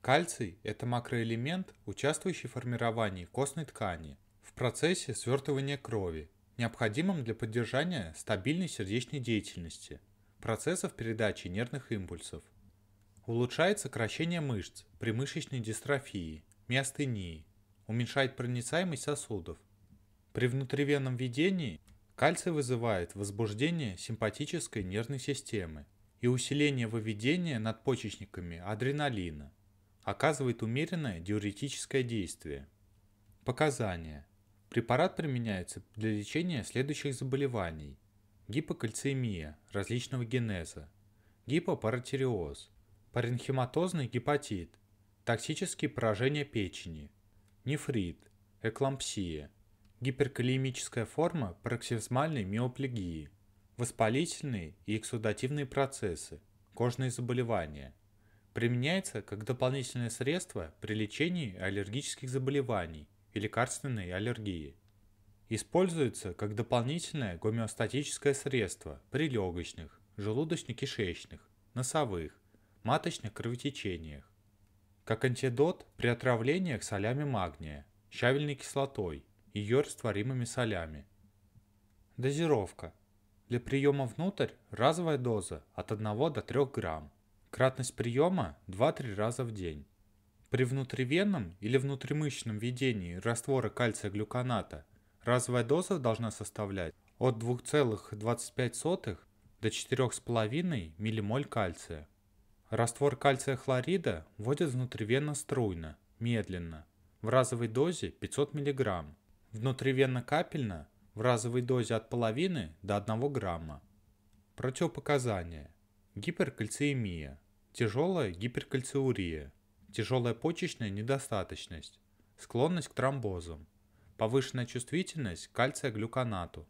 Кальций – это макроэлемент, участвующий в формировании костной ткани в процессе свертывания крови, необходимом для поддержания стабильной сердечной деятельности, процессов передачи нервных импульсов. Улучшает сокращение мышц при мышечной дистрофии, миостении, уменьшает проницаемость сосудов. При внутривенном введении кальций вызывает возбуждение симпатической нервной системы и усиление выведения надпочечниками адреналина – оказывает умеренное диуретическое действие. Показания. Препарат применяется для лечения следующих заболеваний. Гипокальцемия различного генеза, гипопаратиреоз, паренхематозный гепатит, токсические поражения печени, нефрит, эклампсия, гиперкалимическая форма пароксизмальной миоплегии, воспалительные и эксудативные процессы, кожные заболевания – Применяется как дополнительное средство при лечении аллергических заболеваний и лекарственной аллергии. Используется как дополнительное гомеостатическое средство при легочных, желудочно-кишечных, носовых, маточных кровотечениях. Как антидот при отравлениях солями магния, щавельной кислотой, и ее растворимыми солями. Дозировка. Для приема внутрь разовая доза от 1 до 3 грамм. Кратность приема 2-3 раза в день. При внутривенном или внутримышечном введении раствора кальция глюконата разовая доза должна составлять от 2,25 до 4,5 ммоль кальция. Раствор кальция хлорида вводят внутривенно струйно, медленно, в разовой дозе 500 мг, внутривенно капельно в разовой дозе от половины до 1 грамма. Противопоказания – гиперкальциемия, тяжелая гиперкальциурия, тяжелая почечная недостаточность, склонность к тромбозам, повышенная чувствительность кальция-глюконату.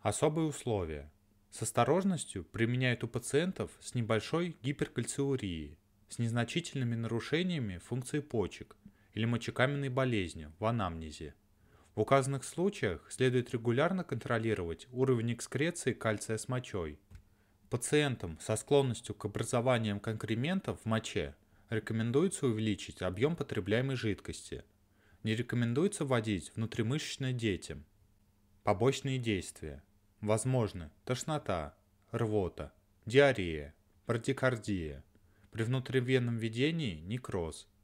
Особые условия. С осторожностью применяют у пациентов с небольшой гиперкальциурией, с незначительными нарушениями функции почек или мочекаменной болезнью в анамнезе. В указанных случаях следует регулярно контролировать уровень экскреции кальция с мочой – Пациентам со склонностью к образованию конкрементов в моче рекомендуется увеличить объем потребляемой жидкости. Не рекомендуется вводить внутримышечно детям. Побочные действия. Возможны тошнота, рвота, диарея, брадикардия. При внутривенном введении некроз –